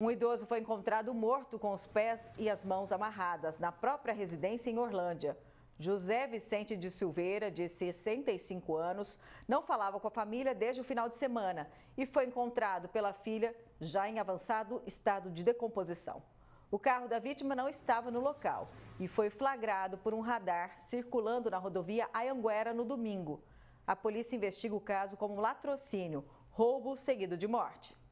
Um idoso foi encontrado morto com os pés e as mãos amarradas na própria residência em Orlândia. José Vicente de Silveira, de 65 anos, não falava com a família desde o final de semana e foi encontrado pela filha já em avançado estado de decomposição. O carro da vítima não estava no local e foi flagrado por um radar circulando na rodovia Ayanguera no domingo. A polícia investiga o caso como latrocínio, roubo seguido de morte.